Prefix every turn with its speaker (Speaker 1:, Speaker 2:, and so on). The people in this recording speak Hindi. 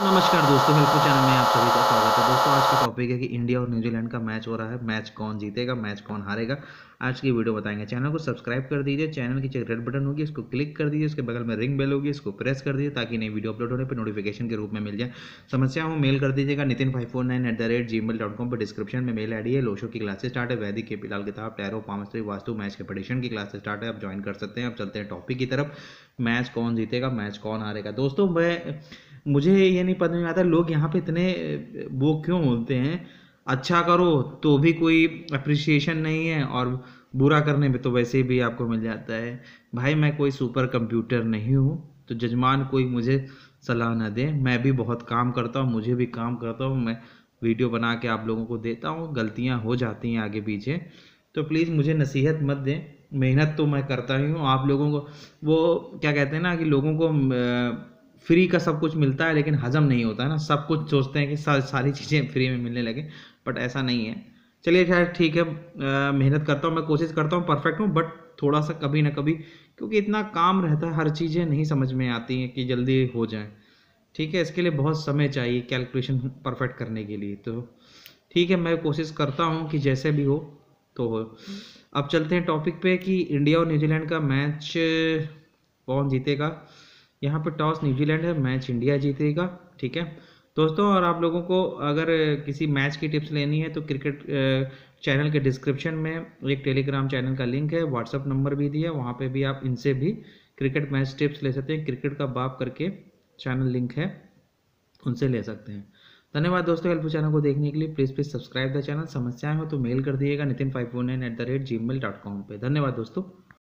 Speaker 1: नमस्कार दोस्तों हेल्पो चैनल में आप सभी का स्वागत है दोस्तों आज का टॉपिक है कि इंडिया और न्यूजीलैंड का मैच हो रहा है मैच कौन जीतेगा मैच कौन हारेगा आज की वीडियो बताएंगे चैनल को सब्सक्राइब कर दीजिए चैनल की रेड बटन होगी इसको क्लिक कर दीजिए उसके बगल में रिंग बेल होगी इसको प्रेस कर दीजिए ताकि नई वीडियो अपलोड होने पर नोटिफिकेशन के रूप में मिल जाए समस्या हो मेल कर दीजिएगा Nitin five four nine at the rate Gmail dot com पर डिस्क्रिप्शन में मेल आई है लोशो की क्लासेस स्टार्ट है वैदिक के पिलाल किताब टैरो पामस्त्री वास्तु मैच के पटिशन की क्लासेस स्टार्ट है आप ज्वाइन कर सकते हैं आप चलते हैं टॉपिक की तरफ मैच कौन जीतेगा मैच कौन हारेगा दोस्तों मैं मुझे ये नहीं पता नहीं आता लोग यहाँ पे इतने वो क्यों होते हैं अच्छा करो तो भी कोई अप्रिसिएशन नहीं है और बुरा करने में तो वैसे भी आपको मिल जाता है भाई मैं कोई सुपर कंप्यूटर नहीं हूँ तो जजमान कोई मुझे सलाह ना दे मैं भी बहुत काम करता हूँ मुझे भी काम करता हूँ मैं वीडियो बना के आप लोगों को देता हूँ गलतियाँ हो जाती हैं आगे पीछे तो प्लीज़ मुझे नसीहत मत दें मेहनत तो मैं करता ही हूँ आप लोगों को वो क्या कहते हैं ना कि लोगों को फ्री का सब कुछ मिलता है लेकिन हजम नहीं होता है ना सब कुछ सोचते हैं कि सा, सारी चीज़ें फ्री में मिलने लगे बट ऐसा नहीं है चलिए खैर ठीक है मेहनत करता हूँ मैं कोशिश करता हूँ परफेक्ट हूँ बट थोड़ा सा कभी ना कभी क्योंकि इतना काम रहता है हर चीज़ें नहीं समझ में आती हैं कि जल्दी हो जाए ठीक है इसके लिए बहुत समय चाहिए कैलकुलेशन परफेक्ट करने के लिए तो ठीक है मैं कोशिश करता हूँ कि जैसे भी हो तो हो अब चलते हैं टॉपिक पे कि इंडिया और न्यूजीलैंड का मैच कौन जीतेगा यहाँ पर टॉस न्यूजीलैंड है मैच इंडिया जीतेगा ठीक है दोस्तों और आप लोगों को अगर किसी मैच की टिप्स लेनी है तो क्रिकेट चैनल के डिस्क्रिप्शन में एक टेलीग्राम चैनल का लिंक है व्हाट्सअप नंबर भी दिया वहाँ पे भी आप इनसे भी क्रिकेट मैच टिप्स ले सकते हैं क्रिकेट का बाप करके चैनल लिंक है उनसे ले सकते हैं धन्यवाद दोस्तों हेल्पफुल चैनल को देखने के लिए please please subscribe the channel समस्याएं हो तो मेल कर दिएगा Nitin five four nine at the rate Gmail dot com पर धन्यवाद दोस्तों